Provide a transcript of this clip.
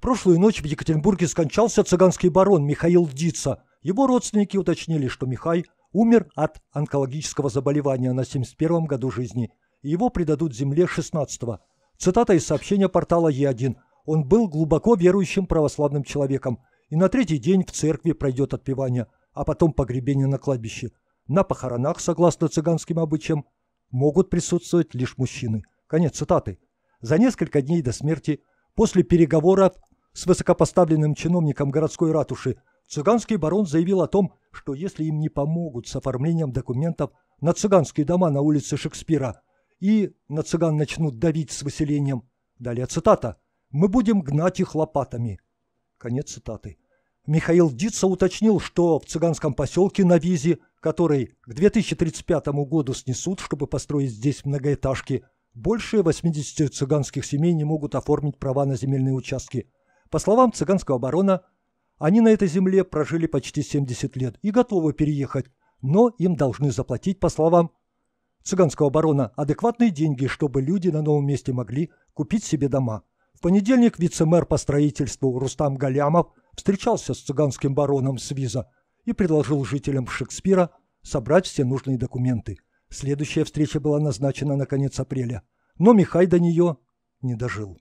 Прошлую ночь в Екатеринбурге скончался цыганский барон Михаил Дица. Его родственники уточнили, что Михай умер от онкологического заболевания на 71 году жизни. И его предадут земле 16-го. Цитата из сообщения портала Е1. Он был глубоко верующим православным человеком. И на третий день в церкви пройдет отпевание, а потом погребение на кладбище. На похоронах, согласно цыганским обычаям, могут присутствовать лишь мужчины. Конец цитаты. За несколько дней до смерти, после переговоров с высокопоставленным чиновником городской ратуши, цыганский барон заявил о том, что если им не помогут с оформлением документов на цыганские дома на улице Шекспира и на цыган начнут давить с выселением, далее цитата, «мы будем гнать их лопатами». Конец цитаты. Михаил Дица уточнил, что в цыганском поселке на Визе, который к 2035 году снесут, чтобы построить здесь многоэтажки, больше 80 цыганских семей не могут оформить права на земельные участки – по словам цыганского барона, они на этой земле прожили почти 70 лет и готовы переехать, но им должны заплатить, по словам цыганского барона, адекватные деньги, чтобы люди на новом месте могли купить себе дома. В понедельник вице-мэр по строительству Рустам Галямов встречался с цыганским бароном Свиза и предложил жителям Шекспира собрать все нужные документы. Следующая встреча была назначена на конец апреля, но Михай до нее не дожил.